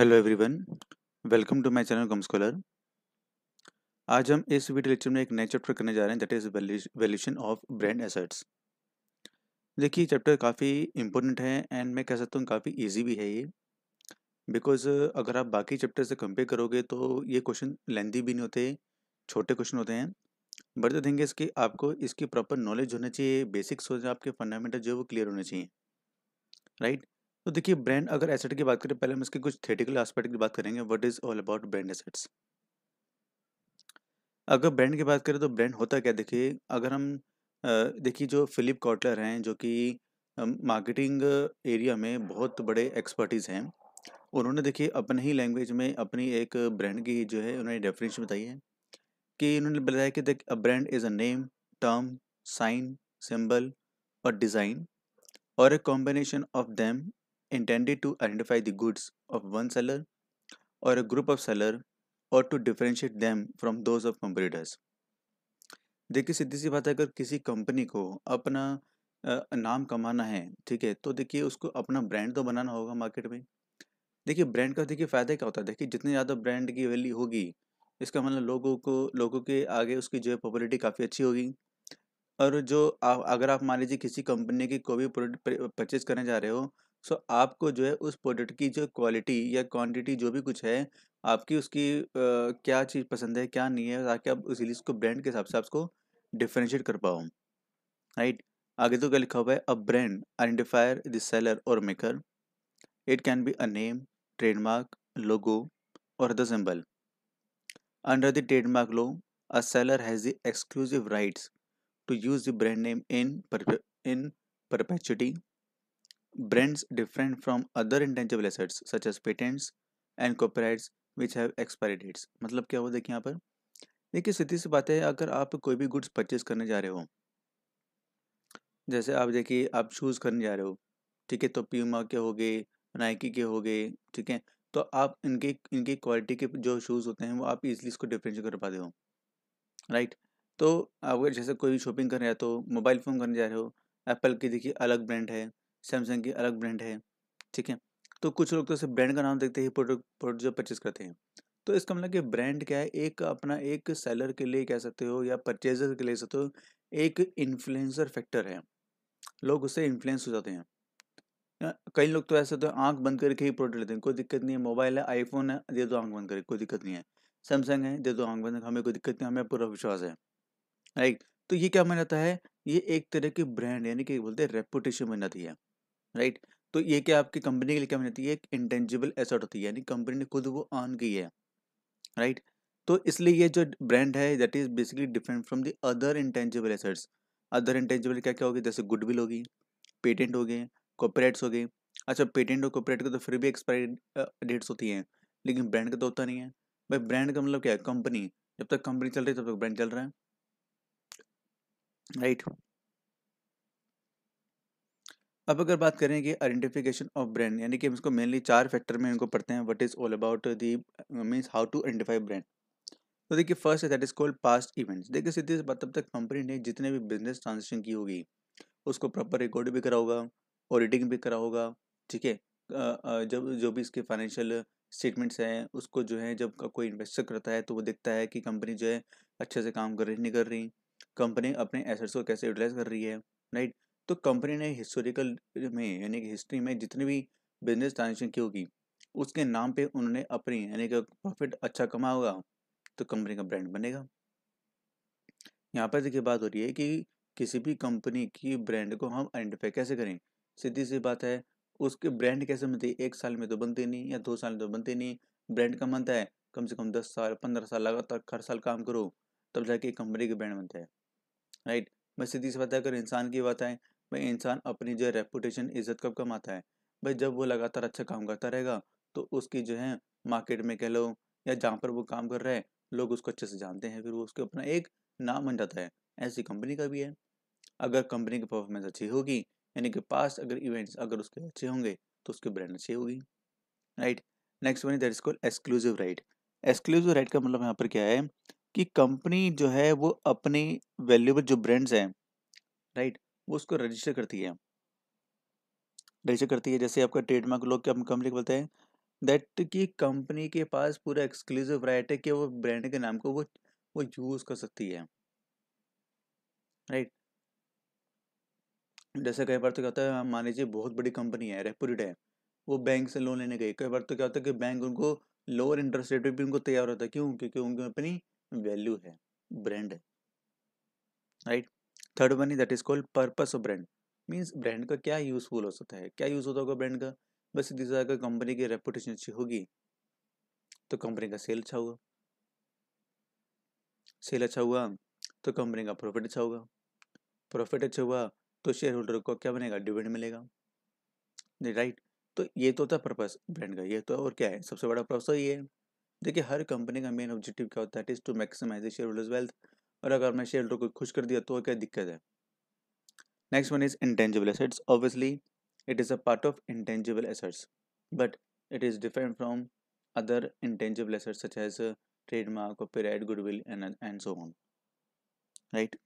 Hello everyone welcome to my channel come scholar आज हम इस वीडियो लेक्चर में एक नए चैप्टर करने जा रहे हैं that is valuation of brand assets देखिए चैप्टर काफ़ी इंपॉर्टेंट है एंड मैं कह सकता हूँ काफ़ी इजी भी है ये बिकॉज अगर आप बाकी चैप्टर से कंपेयर करोगे तो ये क्वेश्चन लेंदी भी नहीं होते छोटे क्वेश्चन होते हैं बट द थिंग इज कि आपको इसकी प्रॉपर नॉलेज होना चाहिए बेसिक्स हो जाए आपके फंडामेंटल जो है वो क्लियर होने चाहिए राइट right? तो देखिए ब्रांड अगर एसेट की बात करें पहले हम इसके कुछ थेटिकल एस्पेक्ट की बात करेंगे what is all about brand assets अगर ब्रांड की बात करें तो ब्रांड होता क्या देखिए अगर हम देखिए जो फिलिप कॉटलर हैं जो कि मार्केटिंग एरिया में बहुत बड़े एक्सपर्टीज़ हैं उन्होंने देखिए अपने ही लैंग्वेज में अपनी एक ब्रांड की जो है उन्होंने डेफिनेशन बताई है कि उन्होंने बताया कि देख a brand is a name term sign symbol or design or a combination of them intended to identify the goods of one seller or a group of seller or to differentiate them from those of competitors देखिए सीधी सी बात है अगर किसी company को अपना आ, नाम कमाना है ठीक है तो देखिए उसको अपना ब्रांड तो बनाना होगा मार्केट में देखिए ब्रांड का देखिए फ़ायदा क्या होता है देखिए जितने ज़्यादा ब्रांड की वैल्यू होगी इसका मतलब लोगों को लोगों के आगे उसकी जो है पॉपुलरिटी काफ़ी अच्छी होगी और जो आ, अगर आप मान लीजिए किसी कंपनी की कोई भी प्रोडक्ट परचेज करने जा रहे हो सो आपको जो है उस प्रोडक्ट की जो क्वालिटी या क्वांटिटी जो भी कुछ है आपकी उसकी आ, क्या चीज़ पसंद है क्या नहीं है ताकि आप उस रिलीज को ब्रांड के हिसाब से आपको डिफ्रेंशिएट कर पाओ राइट आगे तो क्या लिखा हुआ है a brand identifier the seller or maker it can be a name trademark logo or the symbol under the trademark law a seller has the exclusive rights to use the brand name in in perpetuity brands different from other intangible assets such as patents and copyrights which have expiry dates मतलब क्या हुआ देखिए यहाँ पर देखिए सीधी सी बात है अगर आप कोई भी गुड्स परचेज करने जा रहे हो जैसे आप देखिए आप शूज़ करने जा रहे हो ठीक है तो प्यूमा के हो गए नाइकी के हो गए ठीक है तो आप इनके इनकी क्वालिटी के जो शूज़ होते हैं वो आप इजीली इसको डिफ्रेंशिएट कर पाते हो राइट तो अगर जैसे कोई भी शॉपिंग करने जाते हो मोबाइल फ़ोन करने जा रहे हो एप्पल की देखिए अलग ब्रांड है सैमसंग की अलग ब्रांड है ठीक है तो कुछ लोग तो सिर्फ ब्रांड का नाम देखते ही प्रोडक्ट प्रोडक्ट जो परचेज करते हैं तो इसका मतलब कि ब्रांड क्या है एक अपना एक सेलर के लिए कह सकते हो या परचेजर के लिए सकते हो एक इन्फ्लुएंसर फैक्टर है लोग उससे इन्फ्लुएंस हो जाते हैं कई लोग तो ऐसे तो आंख बंद करके ही प्रोडक्ट लेते हैं कोई दिक्कत नहीं है मोबाइल है आईफोन है दे दो आंख बंद करके कोई दिक्कत नहीं है सैमसंग है दे दो आंख बंद हमें कोई दिक्कत नहीं हमें पूरा विश्वास है राइट तो ये क्या माना जाता है ये एक तरह की ब्रांड यानी कि बोलते हैं रेपुटेशन बन जाती है राइट तो ये क्या आपकी कंपनी के लिए क्या बनती है एक इंटेंजिबल एसेट होती है यानी कंपनी ने खुद वो ऑन की है राइट तो इसलिए ये जो ब्रांड है that is basically different from the other intangible assets other intangible क्या क्या होगी जैसे गुडविल होगी पेटेंट हो गए कॉपरेट्स हो गए अच्छा पेटेंट और कॉपरेट के तो फिर भी एक्सपायरी डेट्स होती हैं लेकिन ब्रांड का तो होता नहीं है भाई ब्रांड का मतलब क्या है कंपनी जब तक कंपनी चल रही है तब तक ब्रांड चल रहा है राइट right. अब अगर बात करें कि आइडेंटिफिकेशन ऑफ ब्रांड यानी कि हम इसको मेनली चार फैक्टर में इनको पढ़ते हैं what is all about the means how to identify brand तो देखिए फर्स्ट है that is called past events देखिए सीधे से तब तक कंपनी ने जितने भी बिजनेस ट्रांजेक्शन की होगी उसको प्रॉपर रिकॉर्ड भी करा होगा ऑडिटिंग भी करा होगा ठीक है जब जो भी इसके फाइनेंशियल स्टेटमेंट्स हैं उसको जो है जब कोई इन्वेस्टर करता है तो वो देखता है कि कंपनी जो है अच्छे से काम कर रही नहीं कर रही कंपनी अपने एसेट्स को कैसे यूटिलाइज कर रही है राइट तो कंपनी ने हिस्टोरिकल में यानी कि हिस्ट्री में जितनी भी बिजनेस ट्रांजेक्शन की होगी उसके नाम पे उन्होंने अपनी यानी कि प्रॉफिट अच्छा कमा होगा तो कंपनी का ब्रांड बनेगा यहाँ पर देखिए बात हो रही है कि किसी भी कंपनी की ब्रांड को हम आइडेंटिफाई कैसे करें सीधी सी बात है उसके ब्रांड कैसे बनती है एक साल में तो बनते नहीं या दो साल में तो बनते नहीं ब्रांड का बनता है कम से कम दस साल पंद्रह साल लगातार हर साल काम करो तब जाके कंपनी के ब्रांड बनता है राइट मैं सीधी सी बात है अगर इंसान की बात है भाई इंसान अपनी जो है रेपुटेशन इज्जत कब कमाता है भाई जब वो लगातार अच्छा काम करता रहेगा तो उसकी जो है मार्केट में कह लो या जहाँ पर वो काम कर रहा है लोग उसको अच्छे से जानते हैं फिर वो उसके अपना एक नाम बन जाता है ऐसी कंपनी का भी है अगर कंपनी की परफॉर्मेंस अच्छी होगी यानी कि पास्ट अगर इवेंट्स अगर उसके अच्छे होंगे तो उसकी ब्रांड अच्छी होगी right next one that is called exclusive right exclusive right का मतलब यहाँ पर क्या है कि कंपनी जो है वो अपनी वैल्यूबल जो ब्रांड्स हैं राइट वो उसको रजिस्टर करती है रजिस्टर करती है जैसे आपका ट्रेडमार्क लोग क्या कंपनी को बोलते हैं दैट की कंपनी के पास पूरा एक्सक्लूसिव राइट है कि वो ब्रांड के नाम को वो वो यूज़ कर सकती है राइट जैसे कई बार तो क्या होता है मान लीजिए बहुत बड़ी कंपनी है रेपोरेट है वो बैंक से लोन लेने गई कई बार तो क्या होता है कि बैंक उनको लोअर इंटरेस्ट रेट पर भी उनको तैयार होता है क्यों क्योंकि उनकी अपनी वैल्यू है ब्रांड है right right? Third one that is called purpose of brand means brand का क्या यूजफुल हो सकता है क्या यूज होता होगा ब्रांड का बस इसी अगर कंपनी की रेपुटेशन अच्छी होगी तो कंपनी का सेल अच्छा होगा सेल अच्छा हुआ तो कंपनी का प्रॉफिट अच्छा होगा प्रॉफिट अच्छा हुआ तो शेयर होल्डर को क्या बनेगा डिविडेंड मिलेगा राइट तो ये तो होता है पर्पज ब्रांड का ये तो और क्या है सबसे बड़ा पर्पस तो ये है देखिए हर कंपनी का मेन ऑब्जेक्टिव क्या होता है is to maximize the shareholders wealth और अगर मैं शेयर होल्डर को खुश कर दिया तो क्या दिक्कत है next one is intangible assets obviously it is a part of intangible assets but it is different from other intangible assets such as trademark trademark copyright goodwill and and so on right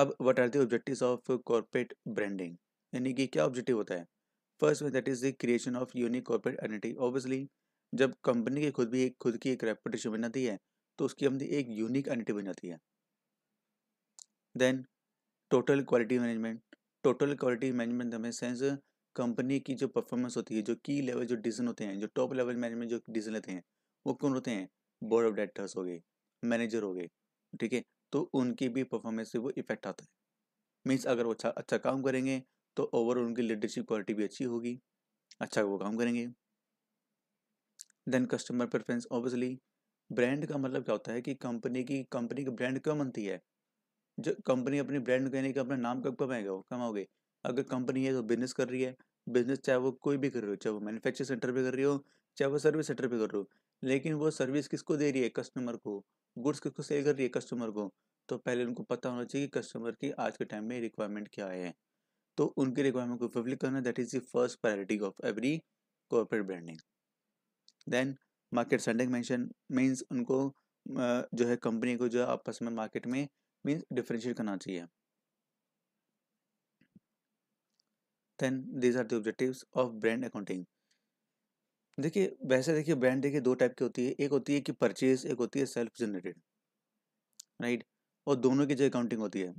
अब what are the objectives of corporate branding यानी कि क्या objective होता है first that is the creation of unique corporate identity obviously जब company की खुद भी एक खुद की एक रेपुटेशन बनाती है तो उसकी अपनी एक यूनिक एंटिटी बन जाती है then total quality management total quality management हमें सेंस कंपनी की जो परफॉर्मेंस होती है जो की लेवल जो डिसीजन होते हैं जो टॉप लेवल मैनेजमेंट जो डिसीजन लेते हैं वो कौन होते हैं बोर्ड ऑफ डायरेक्टर्स हो गए मैनेजर हो गए ठीक है तो उनकी भी परफॉर्मेंस से वो इफेक्ट आता है मीन्स अगर वो अच्छा अच्छा काम करेंगे तो ओवरऑल उनकी लीडरशिप क्वालिटी भी अच्छी होगी अच्छा वो काम करेंगे then customer preference obviously brand का मतलब क्या होता है कि कंपनी की कंपनी का ब्रांड क्यों बनती है जो कंपनी अपनी ब्रांड कहने का अपना नाम कब कमाएगा कमाओगे अगर कंपनी है तो बिजनेस कर रही है बिजनेस चाहे वो कोई भी कर रही हो चाहे वो मैन्युफैक्चरिंग सेंटर पे कर रही हो चाहे वो सर्विस सेंटर पे कर रही हो लेकिन वो सर्विस किसको दे रही है कस्टमर को गुड्स किसको सेल कर रही है कस्टमर को तो पहले उनको पता होना चाहिए कि कस्टमर की आज के टाइम में रिक्वायरमेंट क्या है तो उनकी रिक्वायरमेंट को फुलफिल करना that is the first priority of every corporate branding then market sending mention means उनको जो है कंपनी को जो है आपस में मार्केट में मीन्स डिफ्रेंशिएट करना चाहिए then these are the objectives of brand accounting देखिए वैसे देखिए ब्रांड देखिए दो टाइप की होती है एक होती है कि परचेज एक होती है सेल्फ जनरेटेड राइट और दोनों की जो अकाउंटिंग होती है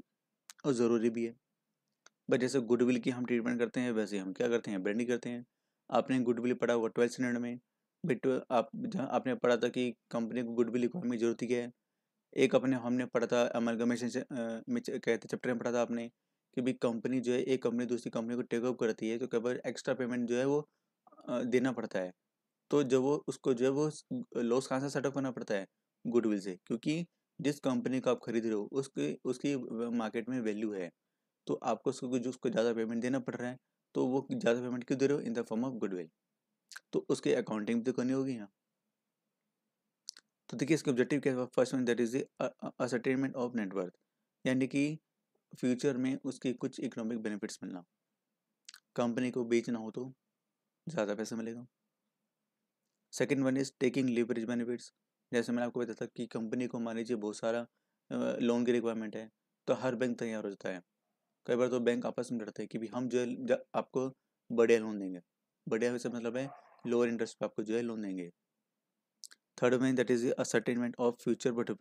और ज़रूरी भी है बट जैसे गुडविल की हम ट्रीटमेंट करते हैं वैसे हम क्या करते हैं ब्रांडिंग करते हैं आपने गुडविल पढ़ा हुआ ट्वेल्थ स्टैंडर्ड में बिट आप जहाँ आपने पढ़ा था कि कंपनी को गुडविल इकोनॉमी की जरूरत क्या है एक अपने हमने पढ़ा था अमलगमेशन में कहते चैप्टर में पढ़ा था आपने कि भी कंपनी जो है एक कंपनी दूसरी कंपनी को टेकअप करती है तो कई बार एक्स्ट्रा पेमेंट जो है वो देना पड़ता है तो जब वो उसको जो है वो लॉस कहाँ से सेटअप करना पड़ता है गुडविल से क्योंकि जिस कंपनी को आप खरीद रहे हो उसकी उसकी मार्केट में वैल्यू है तो आपको उसको जो उसको ज़्यादा पेमेंट देना पड़ रहा है तो वो ज़्यादा पेमेंट क्यों दे रहे हो in the form of goodwill तो उसकी अकाउंटिंग भी तो करनी होगी ना तो देखिए इसके ऑब्जेक्टिव क्या है first one that is ascertainment of net worth यानी कि फ्यूचर में उसके कुछ इकोनॉमिक बेनिफिट्स मिलना कंपनी को बेचना हो तो ज़्यादा पैसा मिलेगा second one is taking leverage benefits जैसे मैंने आपको बताया था कि कंपनी को मान लीजिए बहुत सारा लोन की रिक्वायरमेंट है तो हर बैंक तैयार हो जाता है कई बार तो बैंक आपस में डरते हैं कि भी हम जो आपको बड़े लोन देंगे बढ़िया से मतलब है लोअर इंटरेस्ट पे आपको जो है लोन देंगे थर्ड में that is ascertainment of future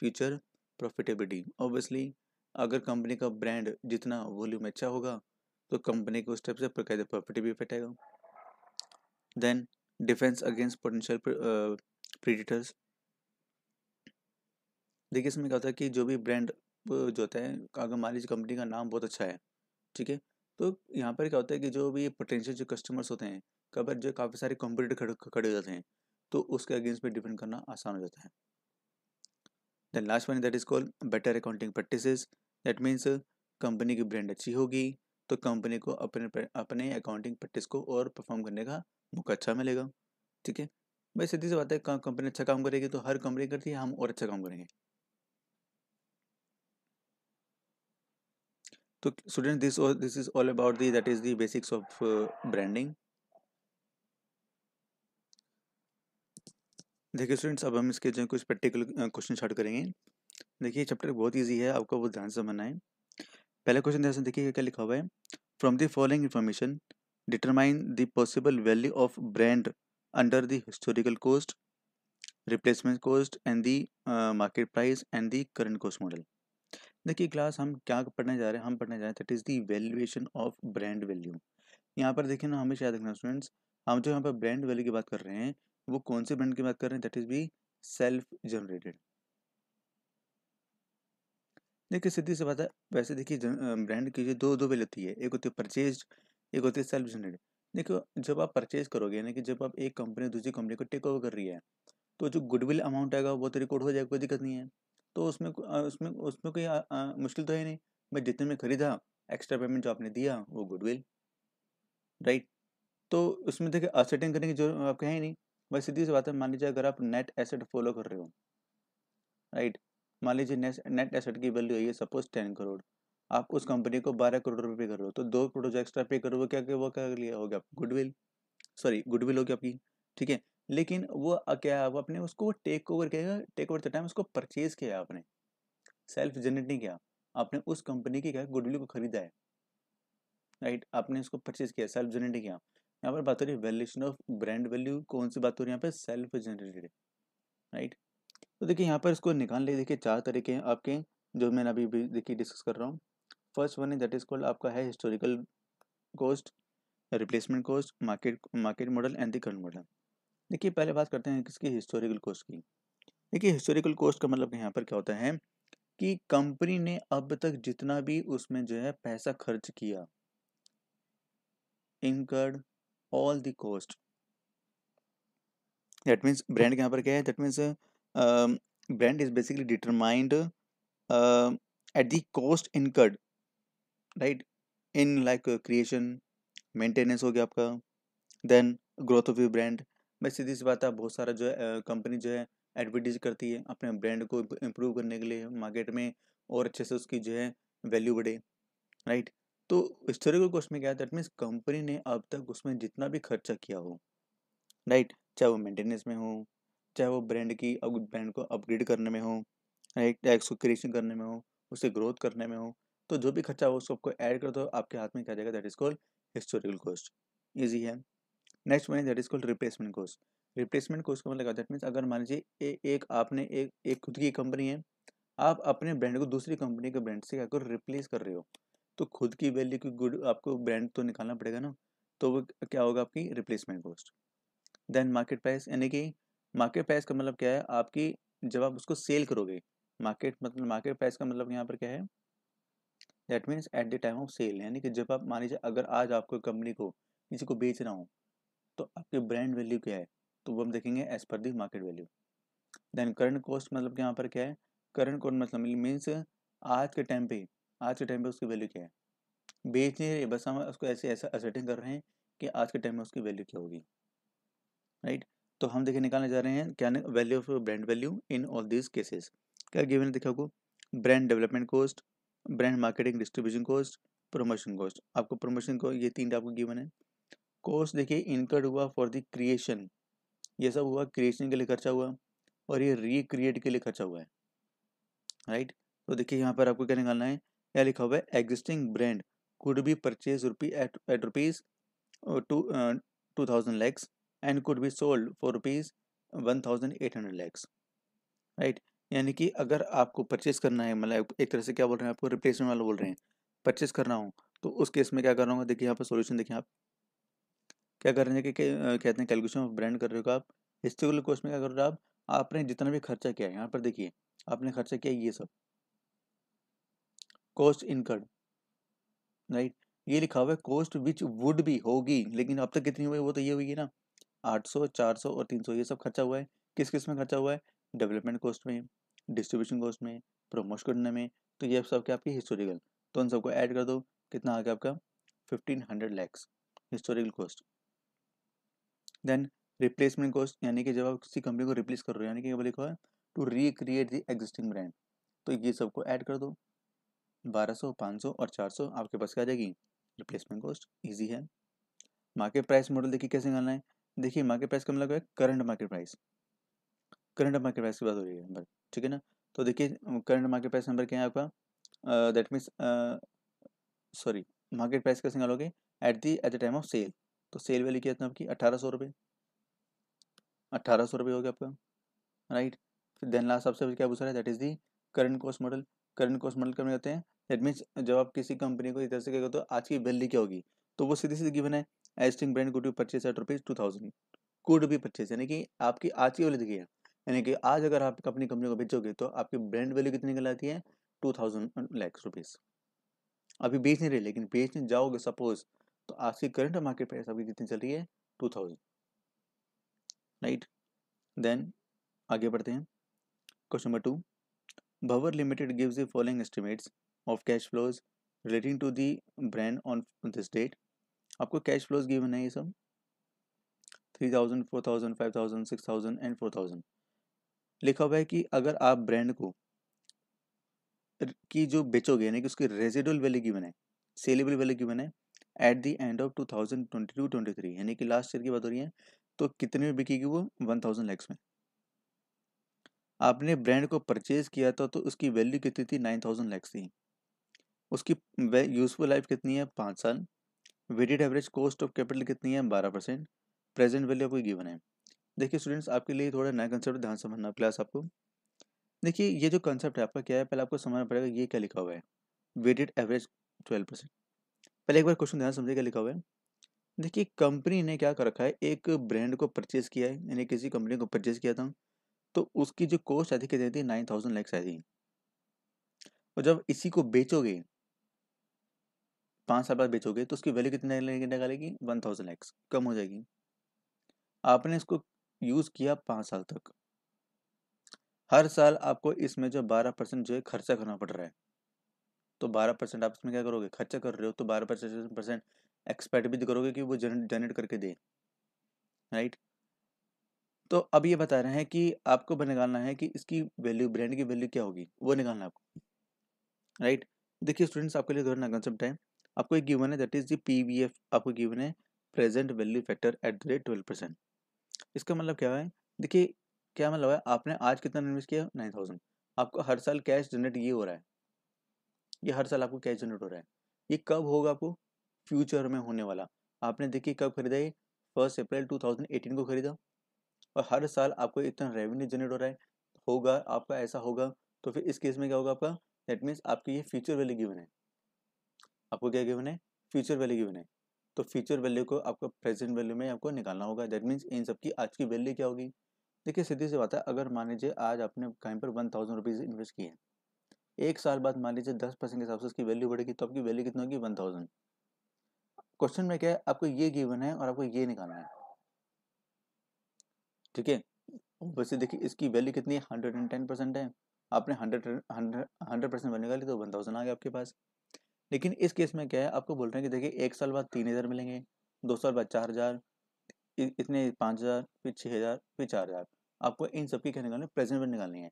future profitability obviously अगर कंपनी का ब्रांड जितना वॉल्यूम अच्छा होगा तो कंपनी को उस टाइप से प्रकार प्रॉफिट भी effect then defence against potential predators देखिए इसमें क्या होता है कि जो भी ब्रांड uh, जो होता है अगर मान लीजिए कंपनी का नाम बहुत अच्छा है ठीक है तो यहाँ पर क्या होता है कि जो भी पोटेंशियल जो कस्टमर्स होते हैं कब जो काफ़ी सारे कॉम्पिटेटर खड़े हो जाते हैं तो उसके अगेंस्ट में डिपेंड करना आसान हो जाता है then last one that is called better accounting practices that means company की ब्रांड अच्छी होगी तो कंपनी को अपने अपने अकाउंटिंग प्रैक्टिस को और परफॉर्म करने का मौका अच्छा मिलेगा ठीक है भाई सीधी सी बात है कंपनी अच्छा काम करेगी तो हर कंपनी करती है हम और अच्छा काम करेंगे तो student this this is all about the that is the basics of branding देखिए स्टूडेंट्स अब हम इसके जो कुछ प्रैक्टिकल क्वेश्चन स्टार्ट करेंगे देखिए चैप्टर बहुत ईजी है आपको वो ध्यान से बनना है पहला क्वेश्चन ध्यान से देखिए क्या लिखा हुआ है from the following information determine the possible value of brand under the historical cost replacement cost and the market price and and current uh, current model देखिए क्लास हम क्या पढ़ने जा रहे हैं हम पढ़ने जा रहे हैं that is the valuation of brand value यहाँ पर देखिए ना हमें शायद देखना स्टूडेंट्स हम जो यहाँ पर ब्रांड वैल्यू की बात कर रहे हैं वो कौन से ब्रांड की बात कर रहे हैं that is be self generated देखिए सीधी से बात है वैसे देखिए ब्रांड की जो दो दो वैल्यू होती है एक होती है परचेज एक होती है सेल्फ जनरेटेड देखो जब आप परचेज करोगे यानी कि जब आप एक कंपनी दूसरी कंपनी को टेक ओवर कर रही है तो जो गुडविल अमाउंट आएगा वो तो रिकॉर्ड हो जाएगा कोई दिक्कत नहीं है तो उसमें उसमें उसमें कोई मुश्किल तो है नहीं मैं जितने में खरीदा एक्स्ट्रा पेमेंट जो आपने दिया वो गुडविल राइट तो उसमें देखिए असेटिंग करने की जरूरत आप है नहीं बस सीधी सी बात है मान लीजिए अगर आप नेट एसेट फॉलो कर रहे हो राइट मान लीजिए नेट एसेट की वैल्यू है सपोज टेन करोड़ आप उस कंपनी को बारह करोड़ रुपए पे कर रहे हो तो दो करोड़ जो एक्स्ट्रा पे करो वो क्या, क्या वो क्या लिया हो गया गुडविल सॉरी गुडविल होगी आपकी ठीक है लेकिन वो क्या है अपने उसको टेक ओवर किया टेक ओवर टाइम उसको परचेज किया आपने सेल्फ जनरेट नहीं किया आपने उस कंपनी की क्या गुडविल को खरीदा है राइट आपने उसको परचेज किया सेल्फ जनरेट किया यहाँ पर बात हो रही है वैल्यूशन ऑफ ब्रांड वैल्यू कौन सी बात हो रही है यहाँ पर सेल्फ जनरेटेड राइट तो देखिए यहाँ पर इसको निकाल ले देखिए चार तरीके हैं आपके जो मैंने अभी देखिए डिस्कस कर रहा हूँ फर्स्ट वन है दैट इज कॉल्ड आपका है historical cost replacement cost market market model and the current model देखिए पहले बात करते हैं किसकी हिस्टोरिकल कोस्ट की देखिए हिस्टोरिकल कोस्ट का मतलब यहाँ पर क्या होता है कि कंपनी ने अब तक जितना भी उसमें जो है पैसा खर्च किया incurred all the cost that means brand यहाँ पर क्या है that means brand is basically determined at the cost incurred right in like creation maintenance हो गया आपका then growth of you brand भाई सीधी सी बात है बहुत सारा जो है कंपनी जो है एडवर्टीज करती है अपने ब्रांड को इम्प्रूव करने के लिए मार्केट में और अच्छे से उसकी जो है वैल्यू बढ़े राइट तो हिस्टोरिकल कॉस्ट में क्या है दैट मीन्स कंपनी ने अब तक उसमें जितना भी खर्चा किया हो राइट चाहे वो मेंटेनेंस में हो चाहे वो ब्रांड की ब्रांड को अपग्रेड करने में हो राइट टैक्स को क्रिएशन करने में हो उसे ग्रोथ करने में हो तो जो भी खर्चा हो उसको आपको ऐड कर दो आपके हाथ में क्या जाएगा that is called historical cost easy है next one that is called replacement course replacement course का मतलब दैट मीन्स अगर मान लीजिए ए, एक आपने एक एक खुद की कंपनी है आप अपने ब्रांड को दूसरी कंपनी के ब्रांड से क्या कर रिप्लेस कर रहे हो तो खुद की वैल्यू की गुड आपको ब्रांड तो निकालना पड़ेगा ना तो वो क्या होगा आपकी replacement cost then market price यानी कि मार्केट प्राइस का मतलब क्या है आपकी जब आप उसको सेल करोगे मार्केट मतलब मार्केट प्राइस का मतलब यहाँ पर क्या है that means at the time of sale यानी कि जब आप मान लीजिए अगर आज आपको कंपनी को किसी को बेच रहा हूँ तो आपकी ब्रांड वैल्यू क्या है तो वो हम देखेंगे as per the market value then current cost मतलब यहाँ पर क्या है करंट कॉस्ट मतलब मीन्स आज के टाइम पे आज के टाइम पे उसकी वैल्यू क्या है बेच नहीं रहे बस हम उसको ऐसे ऐसा असेटिंग कर रहे हैं कि आज के टाइम में उसकी वैल्यू क्या होगी राइट तो हम देखिए निकालने जा रहे हैं क्या value of brand value in all these cases क्या गिवन है देखा आपको brand development cost brand marketing distribution cost promotion cost आपको प्रमोशन को ये तीन आपको गिवन है कोर्स देखिए इनकट हुआ फॉर द क्रिएशन ये सब हुआ क्रिएशन के लिए खर्चा हुआ और ये रिक्रिएट के लिए खर्चा हुआ है राइट right? तो देखिए यहाँ पर आपको क्या निकालना है क्या लिखा हुआ है existing brand could be purchase rupee at at rupees two two thousand lakhs and could be sold for rupees one thousand eight hundred lakhs right यानी कि अगर आपको परचेज करना है मतलब एक तरह से क्या बोल रहे हैं आपको रिप्लेसमेंट वाला बोल रहे हैं परचेज करना हो तो उस केस में क्या कर रहा हूँ देखिए यहाँ पर सोल्यूशन देखिए आप क्या कर रहे हैं कि कहते हैं कैलकुलेशन ऑफ ब्रांड कर रहे हो आप हिस्से वाले कोर्स में क्या कर रहे हो आप आपने जितना भी खर्चा किया है यहाँ पर देखिए आपने खर्चा किया ये सब कॉस्ट इनकर्ड राइट ये लिखा हुआ है कॉस्ट विच वुड भी होगी लेकिन अब तक कितनी हुई वो तो ये हुई है ना 800, 400 और 300 ये सब खर्चा हुआ है किस किस में खर्चा हुआ है डेवलपमेंट कॉस्ट में डिस्ट्रीब्यूशन कॉस्ट में प्रमोशन करने में तो ये सब क्या आपकी हिस्टोरिकल तो उन सबको ऐड कर दो कितना आ गया आपका fifteen hundred lakhs historical cost then replacement cost यानी कि जब आप किसी कंपनी को रिप्लेस कर रहे हो यानी कि क्या लिखा है to recreate the existing brand तो ये सबको ऐड कर दो 1200, 500 और 400 आपके पास क्या आ जाएगी रिप्लेसमेंट कॉस्ट इजी है मार्केट प्राइस मॉडल देखिए कैसे निकालना है देखिए मार्केट प्राइस का मतलब है current market price current market price की बात हो रही है नंबर ठीक है ना तो देखिए करंट मार्केट प्राइस नंबर क्या है आपका that means sorry market price कैसे निकालोगे at the at the time of sale तो सेल वैल्यू कितना आपकी अठारह सौ रुपये अट्ठारह सौ रुपये हो गया आपका राइट फिर देन लास्ट सबसे क्या पूछ रहा है that is the current cost model current cost model क्या कहते हैं दैट मीन्स जब आप किसी कंपनी को इधर से कहते हो तो आज की वैल्यू क्या होगी तो वो सीधी सीधी गिवन है existing brand could be purchase at rupees two thousand could be पच्चीस यानी कि आपकी आज की वैल्यू दिखी है यानी कि आज अगर आप अपनी कंपनी को बेचोगे तो आपकी ब्रांड वैल्यू कितनी निकल आती है टू थाउजेंड लैक्स रुपीज़ अभी बेच नहीं रहे लेकिन बेचने जाओगे सपोज तो आज की करंट मार्केट प्राइस अभी कितनी चल रही है टू थाउजेंड राइट देन आगे बढ़ते हैं question number two Bhavar limited gives the following estimates of cash flows relating to the brand on this date आपको कैश फ्लोज गिवन है ये सब three thousand four thousand five thousand six thousand and four thousand लिखा हुआ है कि अगर आप ब्रांड को की जो बेचोगे यानी कि उसकी रेजिडुअल वैल्यू की बनाए सेलेबल वैल्यू की बनाए at the end of two thousand twenty two twenty three यानी कि लास्ट ईयर की बात हो रही है तो कितने में बिकेगी वो वन थाउजेंड लैक्स में आपने ब्रांड को परचेज किया था तो उसकी वैल्यू कितनी थी नाइन थाउजेंड लैक्स थी उसकी यूजफुल लाइफ कितनी है पाँच साल weighted average cost of capital कितनी है बारह परसेंट प्रेजेंट वैल्यू आपको गिवन है देखिए स्टूडेंट्स आपके लिए थोड़ा नया कंसेप्ट ध्यान समझना क्लास आपको देखिए ये जो कंसेप्ट है आपका क्या है पहले आपको समझना पड़ेगा ये क्या लिखा हुआ है वेटेड एवरेज ट्वेल्व परसेंट पहले एक बार क्वेश्चन ध्यान समझिएगा लिखा हुआ है देखिए कंपनी ने क्या कर रखा है एक ब्रांड को परचेज किया है यानी किसी कंपनी को परचेज किया था तो उसकी जो कॉस्ट आई थी कितनी थी नाइन थाउजेंड लैक्स आई थी और जब इसी को बेचोगे पाँच साल बाद बेचोगे तो उसकी वैल्यू कितने निकालेगी वन थाउजेंड लैक्स कम हो जाएगी आपने इसको यूज़ किया पाँच साल तक हर साल आपको इसमें जो बारह परसेंट जो है खर्चा करना पड़ रहा है तो बारह परसेंट आप इसमें क्या करोगे खर्चा कर रहे हो तो बारह परसेंट एक्सपेक्ट भी करोगे कि वो जनरेट करके दे राइट तो अब ये बता रहे हैं कि आपको निकालना है कि इसकी वैल्यू ब्रांड की वैल्यू क्या होगी वो निकालना आपको राइट देखिए स्टूडेंट्स आपके लिए थोड़ा कंसेप्ट है आपको एक गिवन है that is the P V F आपको गिवन है present value factor at the rate twelve percent इसका मतलब क्या है देखिए क्या मतलब है आपने आज कितना इन्वेस्ट किया नाइन थाउजेंड आपको हर साल कैश जनरेट ये हो रहा है ये हर साल आपको कैश जनरेट हो रहा है ये कब होगा आपको फ्यूचर में होने वाला आपने देखिए कब खरीदा ये फर्स्ट अप्रैल 2018 को खरीदा और हर साल आपको इतना रेवेन्यू जनरेट हो रहा है होगा आपका ऐसा होगा तो फिर इस केस में क्या होगा आपका दैट मीन्स आपकी ये फ्यूचर वैल्यू गिवन है आपको क्या गिवन है फ्यूचर वैल्यू गिवन है तो फ्यूचर वैल्यू को आपको प्रेजेंट वैल्यू में आपको निकालना होगा दैट मीन्स इन सबकी आज की वैल्यू क्या होगी देखिए सीधी सी बात है अगर मान लीजिए आज आपने कहीं पर वन थाउजेंड रुपीज़ इन्वेस्ट किए हैं एक साल बाद मान लीजिए दस परसेंट के हिसाब से उसकी वैल्यू बढ़ेगी तो आपकी वैल्यू कितनी होगी वन थाउजेंड क्वेश्चन में क्या है आपको ये गिवन है और आपको ये निकालना है ठीक है वैसे देखिए इसकी वैल्यू कितनी है हंड्रेड एंड टेन परसेंट है आपने हंड्रेड हंड्रेड परसेंट वैल्यू निकाली तो वन थाउजेंड आ गया आपके पास लेकिन इस केस में क्या है आपको बोल रहे हैं कि देखिए एक साल बाद तीन हज़ार मिलेंगे दो साल बाद चार हज़ार इतने पाँच हज़ार फिर छः हज़ार फिर चार हज़ार आपको इन सबकी क्या निकालनी है प्रेजेंट वैल्यू निकालनी है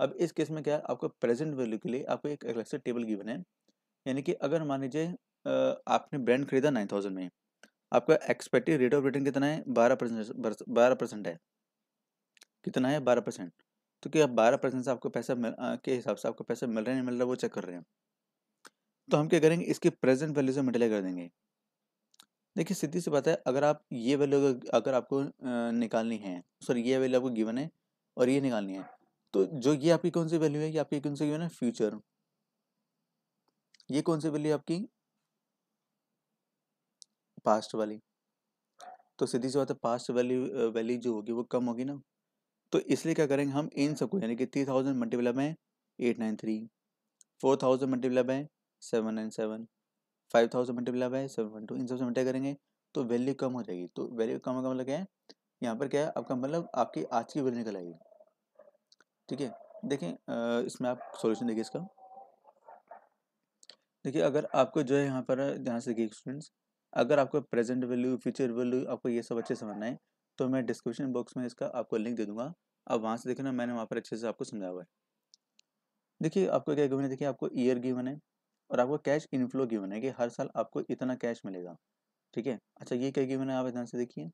अब इस केस में क्या है आपको प्रेजेंट वैल्यू के लिए आपको एक अलग से टेबल गिवन है यानी कि अगर मान लीजिए आपने ब्रांड खरीदा नाइन थाउजेंड में आपका एक्सपेक्टेड रेट ऑफ रिटर्न कितना है बारह परसेंट बारह परसेंट है कितना है बारह परसेंट तो क्या बारह परसेंट से आपको पैसा मिल आ, के हिसाब से आपको पैसा मिल रहा है नहीं मिल रहा वो चेक कर रहे हैं तो हम क्या करेंगे इसके प्रेजेंट वैल्यू से मल्टीप्लाई कर देंगे देखिए सीधी सी बात है अगर आप ये वैल्यू अगर आपको निकालनी है सॉरी ये वैल्यू आपको गिवन है और ये निकालनी है तो जो ये आपकी कौन सी वैल्यू है ये आपकी कौन सी वैल्यू है फ्यूचर ये कौन सी वैल्यू है आपकी पास्ट वाली तो सीधी सी बात है पास्ट वैल्यू वैल्यू जो होगी वो कम होगी ना तो इसलिए क्या करेंगे हम इन सबको यानी कि three thousand multiply by eight nine three four thousand multiply by seven nine seven five thousand multiply by seven one two इन सबसे मल्टी करेंगे तो वैल्यू कम हो जाएगी तो वैल्यू कम का मतलब क्या है यहाँ पर क्या है आपका मतलब आपकी आज की वैल्यू निकल आएगी ठीक है देखें इसमें आप सॉल्यूशन देखिए इसका देखिए अगर आपको जो है यहाँ पर ध्यान से देखिए स्टूडेंट्स अगर आपको प्रेजेंट वैल्यू फ्यूचर वैल्यू आपको ये सब अच्छे समझना है तो मैं डिस्क्रिप्शन बॉक्स में इसका आपको लिंक दे दूंगा आप वहाँ से देखना मैंने वहाँ पर अच्छे से आपको समझा हुआ है देखिए आपको क्या गिवन है देखिए आपको ईयर गिवन है और आपको कैश इनफ्लो गिवन है कि हर साल आपको इतना कैश मिलेगा ठीक है अच्छा ये क्या गिवन है आप ध्यान से देखिए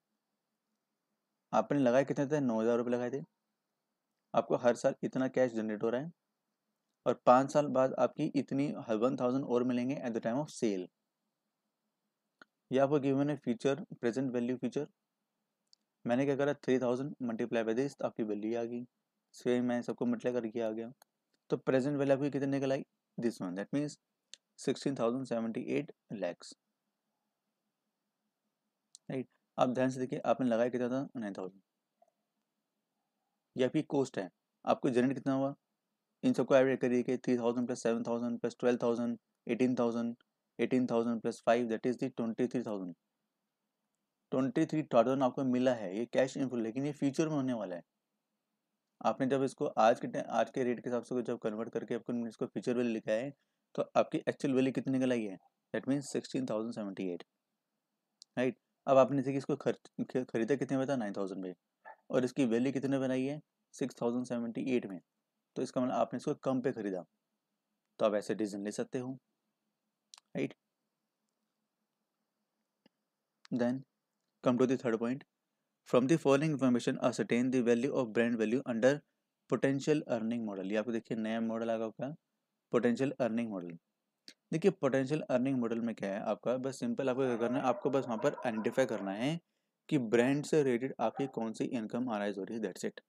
आपने लगाया कितने थे नौ हज़ार रुपये लगाए थे आपको हर साल इतना कैश जनरेट हो रहा है और पाँच साल बाद आपकी इतनी वन थाउजेंड और मिलेंगे at the time of sale या आपको गिवन है फ्यूचर प्रेजेंट वैल्यू फ्यूचर मैंने क्या करा three thousand multiply by this आपकी वैल्यू आ गई सेम मैं सबको मल्टीप्लाई करके आ गया तो प्रेजेंट वैल्यू आपकी कितने निकल आई this one that means sixteen thousand seventy eight lakhs right आप ध्यान से देखिए आपने लगाया कितना था नाइन थाउजेंड या फिर कोस्ट है आपको जनरेट कितना हुआ इन सबको एवरेज करिए कि three thousand plus seven thousand plus twelve thousand eighteen thousand eighteen thousand plus five that is the twenty three thousand twenty three thousand आपको मिला है ये कैश इनफ्लो लेकिन ये फ्यूचर में होने वाला है आपने जब इसको आज के आज के रेट के हिसाब से जब कन्वर्ट करके आपको इसको फ्यूचर वैल्यू लिखा है तो आपकी एक्चुअल वैल्यू कितनी निकल आई है that means sixteen thousand seventy eight right अब आपने देखिए इसको खरीदा कितने में था नाइन थाउजेंड में और इसकी वैल्यू कितने बनाई है सिक्स थाउजेंड सेवेंटी एट में तो इसका मतलब आपने इसको कम पे खरीदा तो आप ऐसे डिसीजन ले सकते हो right then come to the point from the following information information the value of brand value under potential earning model ये आपको देखिए नया मॉडल आगा आपका पोटेंशियल अर्निंग मॉडल देखिए पोटेंशियल अर्निंग मॉडल में क्या है आपका बस सिंपल आपको क्या करना है आपको बस वहाँ पर आइडेंटिफाई करना है कि ब्रांड से रिलेटेड आपकी कौन सी इनकम आराइज हो रही है दैट्स इट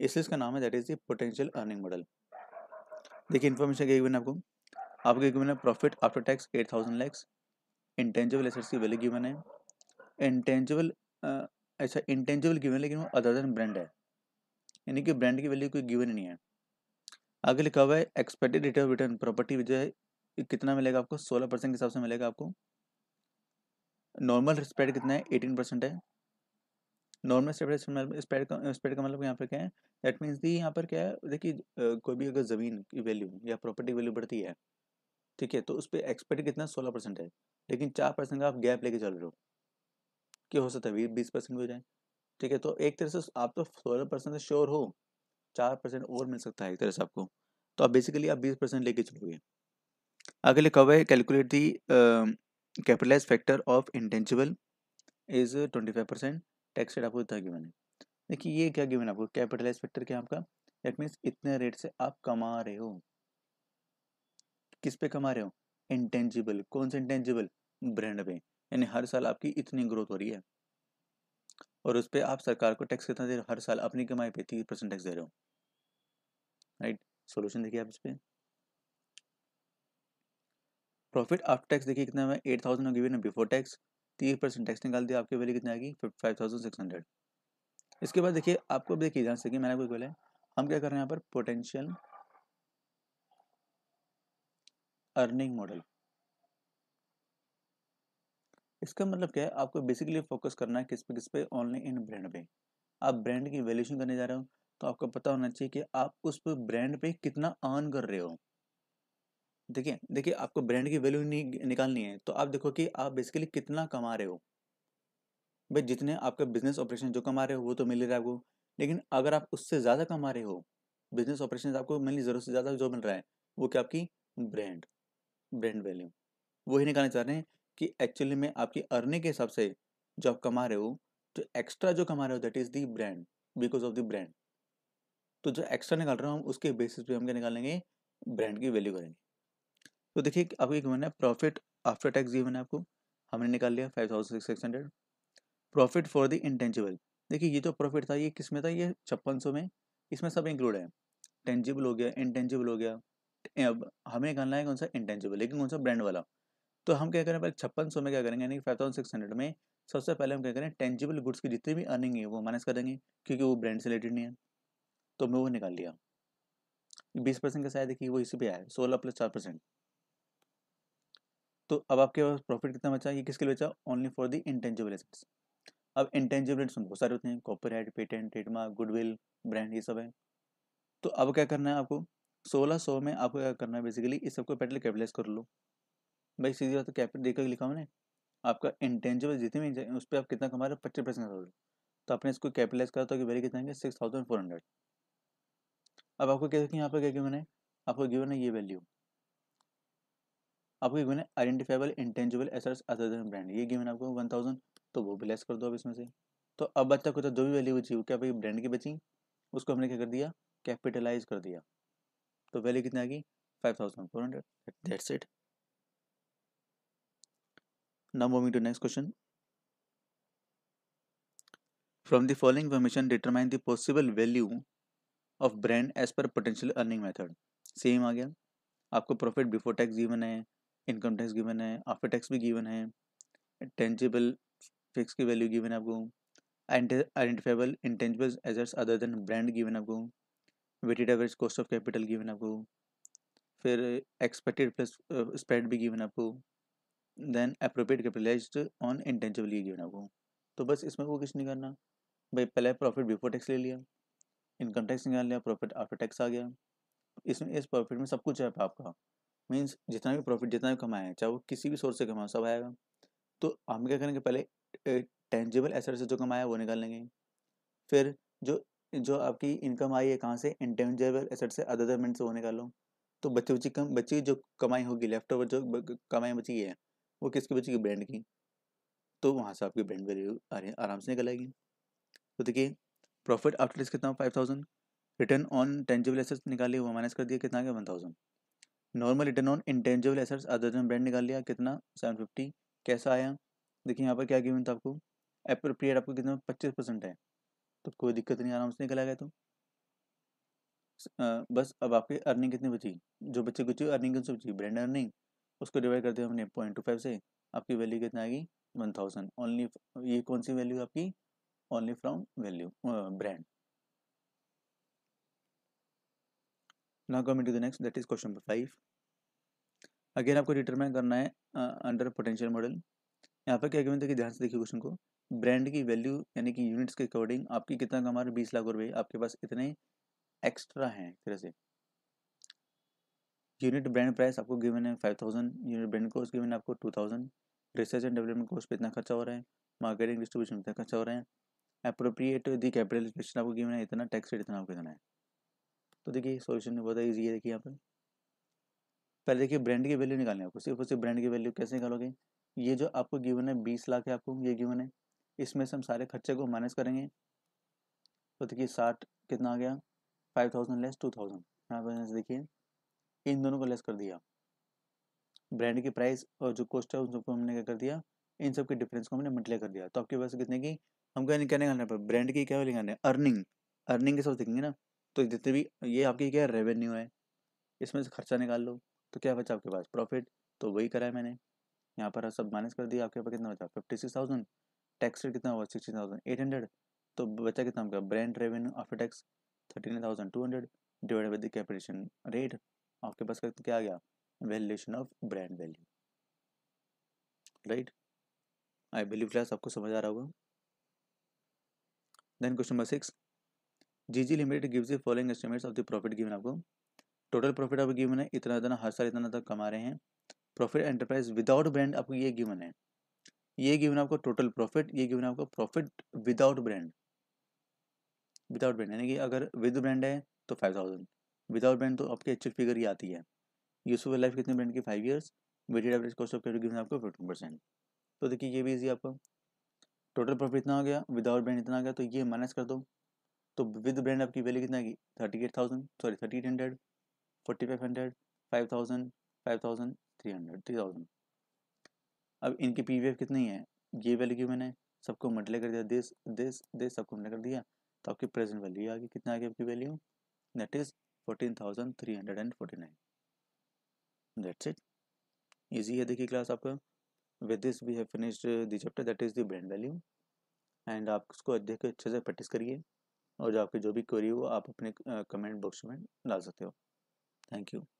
इसलिए इसका नाम है that is the potential earning model देखिए इन्फॉर्मेशन क्या गिवन आपको आपको गिवन है profit after tax eight thousand lakhs intangible assets की वैल्यू गिवन है इंटेंजिबल अच्छा इंटेंजिबल गिवन लेकिन वो अदर देन ब्रांड है यानी कि ब्रांड की वैल्यू कोई गिवन नहीं है आगे लिखा हुआ है एक्सपेक्टेड रेट रिटर्न प्रॉपर्टी जो है कितना मिलेगा आपको सोलह परसेंट के हिसाब से मिलेगा आपको नॉर्मल स्प्रेड कितना है एटीन परसेंट है नॉर्मल स्प्रेड स्प्रेड का स्प्रेड मतलब, का मतलब यहाँ पर क्या है दैट मीन्स दी यहाँ पर क्या है देखिए कोई भी अगर ज़मीन की वैल्यू या प्रॉपर्टी वैल्यू बढ़ती है ठीक है तो उस पर एक्सपेक्ट कितना सोलह परसेंट है लेकिन चार परसेंट का आप गैप लेके चल रहे हो क्या हो सकता है बीस परसेंट हो जाए ठीक है तो एक तरह से आप तो सोलह परसेंट से श्योर हो चार परसेंट और मिल सकता है एक तरह से आपको तो आप बेसिकली आप बीस परसेंट लेके चलोगे अगले कब है calculate the capitalise factor of intangible is twenty five percent tax rate आपको इतना गिवन है देखिए ये क्या गिवन आपको कैपिटलाइज फैक्टर क्या आपका दैट मीन्स इतने रेट से आप कमा रहे हो किस पे कमा रहे हो इंटेंजिबल कौन सा इंटेंजिबल ब्रांड पे यानी हर साल आपकी इतनी ग्रोथ हो रही है और उस पर आप सरकार को टैक्स कितना दे रहे हो हर साल अपनी कमाई पे तीस परसेंट टैक्स दे रहे हो राइट सोल्यूशन देखिए आप इस पर प्रॉफिट आफ्टर टैक्स देखिए कितना है एट थाउजेंड गिवन है बिफोर टैक्स तीस परसेंट टैक्स निकाल दिया आपकी वैल्यू कितनी आएगी fifty five thousand six hundred इसके बाद देखिए आपको देखिए ध्यान से मैंने आपको बोला हम क्या कर रहे हैं यहाँ पर पोटेंशियल अर्निंग मॉडल इसका मतलब क्या है आपको बेसिकली फोकस करना है किस पे किस पे ऑनली इन ब्रांड पे आप ब्रांड की वैल्यूशन करने जा रहे हो तो आपको पता होना चाहिए कि आप उस ब्रांड पे कितना अर्न कर रहे हो देखिए देखिए आपको ब्रांड की वैल्यू निकालनी है तो आप देखो कि आप बेसिकली कितना कमा रहे हो भाई जितने आपका बिजनेस ऑपरेशन जो कमा रहे हो वो तो मिल रहा है आपको लेकिन अगर आप उससे ज़्यादा कमा रहे हो बिजनेस ऑपरेशन आपको मेनली ज़रूरत से ज़्यादा जो मिल रहा है वो क्या आपकी ब्रांड ब्रांड वैल्यू वही निकालना चाह रहे हैं कि एक्चुअली में आपकी अर्निंग के हिसाब से जो आप कमा रहे हो जो एक्स्ट्रा जो कमा रहे हो that is the brand because of the brand तो जो एक्स्ट्रा निकाल रहे हो हम उसके बेसिस पे हम क्या निकालेंगे ब्रांड की वैल्यू करेंगे तो देखिए आपको ये गिवन है प्रॉफिट आफ्टर टैक्स गिवन है आपको हमने निकाल लिया five thousand six hundred profit for the intangible देखिए ये जो तो प्रॉफिट था ये किस में था ये छप्पन सौ में इसमें सब इंक्लूड है टेंजिबल हो गया इंटेंजिबल हो गया अब हमें निकालना है कौन सा इंटेंजिबल लेकिन कौन सा ब्रांड वाला तो हम क्या करें पहले छप्पन सौ में क्या करेंगे यानी कि फाइव थाउजेंड सिक्स हंड्रेड में सबसे पहले हम क्या करें टेंजिबल गुड्स की जितनी भी अर्निंग है वो माइनस करेंगे क्योंकि वो ब्रांड से रिलेटेड नहीं है तो मैं वो निकाल लिया बीस परसेंट का शायद देखिए वो इसी पे आया सोलह प्लस चार परसेंट तो अब आपके पास प्रॉफिट कितना बचा ये किसके लिए बचा only for the intangible assets अब इंटेंजिबल एसेट्स बहुत सारे होते हैं copyright patent trademark goodwill brand ये सब है तो अब क्या करना है आपको सोलह सौ में आपको क्या करना है बेसिकली इस सबको पहले कैपिटलाइज कर लो भाई सीधी बात कैपिटल देखकर लिखा मैंने आपका इंटेंजिबल जितने भी उस पर आप कितना कमा रहे हो पच्चीस परसेंट हो तो आपने इसको कैपिटलाइज करा तो कि वैल्यू कितना सिक्स थाउजेंड फोर हंड्रेड अब आपको क्या यहाँ पर क्या मैंने आपको गिवन है ये वैल्यू आपको गिवन है identifiable intangible assets other than brand ये गिवन आपको 1000 तो वो भी लेस कर दो अब इसमें से तो अब बचा को तो जो भी वैल्यू बची वो क्या भाई ब्रांड की बची उसको हमने क्या कर दिया कैपिटलाइज कर दिया तो वैल्यू कितनी आ गई five that's it now moving to next question from the following information determine the possible value of brand as per potential earning method same आ गया आपको प्रॉफिट बिफोर टैक्स given है इनकम टैक्स गिवन है after tax भी given है tangible fix की value given आपको identifiable intangible assets other than brand given आपको weighted average cost of capital given आपको फिर एक्सपेक्टेड प्लस स्प्रेड भी गिवन आपको then appropriate capitalise on intangible ये गिवन आपको तो बस इसमें वो कुछ नहीं करना भाई पहले प्रॉफिट बिफोर टैक्स ले लिया इनकम टैक्स निकाल लिया प्रॉफिट आफ्टर टैक्स आ गया इसमें इस प्रॉफिट में सब कुछ है आपका मीन्स जितना भी प्रॉफिट जितना भी कमाया चाहे वो किसी भी सोर्स से कमाया सब आएगा तो हम क्या करेंगे पहले टेंजिबल एसेट से जो कमाया वो निकाल लेंगे फिर जो जो आपकी इनकम आई है कहाँ से इंटेंजेबल एसेट से अदर मिनट से वो निकालो तो बच्चे बच्ची कम बच्ची जो कमाई होगी लेफ्ट ओवर जो कमाई बची है वो किसकी बची की ब्रांड की तो वहाँ से आपकी ब्रांड वैल्यू आ रही है आराम से निकल आएगी तो देखिए प्रॉफिट आफ्टर टैक्स कितना five thousand return on tangible asset निकाली वो माइनस कर दिया कितना one thousand normal return on intangible assets other than brand निकाल लिया कितना सेवन फिफ्टी कैसा आया देखिए यहाँ पर क्या गिवन था आपको अप्रोप्रिएट आपको कितना पच्चीस परसेंट है तो कोई दिक्कत नहीं आराम से निकला गया तो बस अब आपकी अर्निंग कितनी बची जो बच्चे कुछ अर्निंग कितनी बची ब्रांड अर्निंग उसको डिवाइड करते हैं हमने पॉइंट टू फाइव से आपकी वैल्यू कितनी आएगी वन थाउजेंड ओनली ये कौन सी वैल्यू आपकी only from value brand now coming to the next that is question number five again आपको डिटरमाइन करना है अंडर पोटेंशियल मॉडल यहाँ पर क्या कहते हैं कि ध्यान से देखिए क्वेश्चन को ब्रांड की वैल्यू यानी कि यूनिट्स के अकॉर्डिंग आपकी कितना कमा रहे बीस लाख रुपए आपके पास इतने एक्स्ट्रा हैं फिर से यूनिट ब्रांड प्राइस आपको गिवन है फाइव थाउजेंड यूनिट ब्रांड कोर्स गिवन आपको two thousand research and development कोर्स पे इतना खर्चा हो रहा है मार्केटिंग डिस्ट्रीब्यूशन इतना खर्चा हो रहा है अप्रोप्रिएट दी कैपिटल आपको गिवन है इतना टैक्स रेट इतना आपको देना है तो देखिए सॉल्यूशन में बहुत ईजी है देखिए यहाँ पर पहले देखिए ब्रांड की वैल्यू निकालनी है आपको सिर्फ उसे ब्रांड की वैल्यू कैसे निकालोगे ये जो आपको गिवन है बीस लाख है आपको ये गिवन है इसमें से हम सारे खर्चे को माइनस करेंगे तो देखिए साठ कितना आ गया five thousand less two thousand यहाँ पर देखिए इन दोनों को लेस कर दिया ब्रांड की प्राइस और जो कॉस्ट है उन सबको हमने क्या कर दिया इन सब के डिफरेंस को हमने मल्टीप्लाई कर दिया तो आपके पास कितने की हम क्या निकालने पर ब्रांड की क्या निकालने अर्निंग अर्निंग के साथ देखेंगे ना तो जितने भी ये आपकी क्या रेवेन्यू है इसमें से खर्चा निकाल लो तो क्या बचा आपके पास प्रॉफिट तो वही करा है मैंने यहाँ पर सब माइनस कर दिया आपके पास कितना बचा fifty six thousand tax rate कितना हुआ सिक्सटी थाउजेंड एट हंड्रेड तो बचा कितना आपका brand revenue after tax thirty nine thousand two hundred divide by the capitation rate आपके पास क्या आ गया valuation of brand value right I believe class आपको समझ आ रहा होगा then question number six GG limited gives the following estimates of the profit given आपको टोटल प्रॉफिट आपको गिवन है इतना इतना हर साल इतना तक कमा रहे हैं प्रॉफिट एंटरप्राइज विदाउट ब्रांड आपको ये गिवन है ये गिवन आपको टोटल प्रॉफिट ये गिवन आपको profit without brand without brand यानी कि अगर विद ब्रांड है तो फाइव थाउजेंड विदाउट ब्रांड तो आपकी एक्चुअल फिगर ही आती है यूसफुल लाइफ कितने ब्रांड की five years weighted average cost of capital given आपको फिफ्टीन परसेंट तो देखिए ये भी इजी आपको टोटल प्रॉफिट इतना हो गया विदाउट ब्रांड इतना हो गया तो ये माइनस कर दो तो विद ब्रांड आपकी वैल्यू कितना की thirty eight thousand sorry thirty eight hundred forty five hundred five thousand five thousand three hundred three thousand अब इनकी पी वी एफ कितनी है ये वैल्यू की मैंने सबको मंडले कर दिया दिस दिस दिस सबको मंडले कर दिया तो आपकी प्रेजेंट वैल्यू आ गई कितना आ गया आपकी value that is fourteen thousand three hundred and forty nine that's it easy है देखिए क्लास आपका with this we have finished the chapter that is the brand value and आप इसको देख अच्छे से प्रैक्टिस करिए और जो आपकी जो भी क्वेरी हो आप अपने कमेंट बॉक्स में डाल सकते हो थैंक यू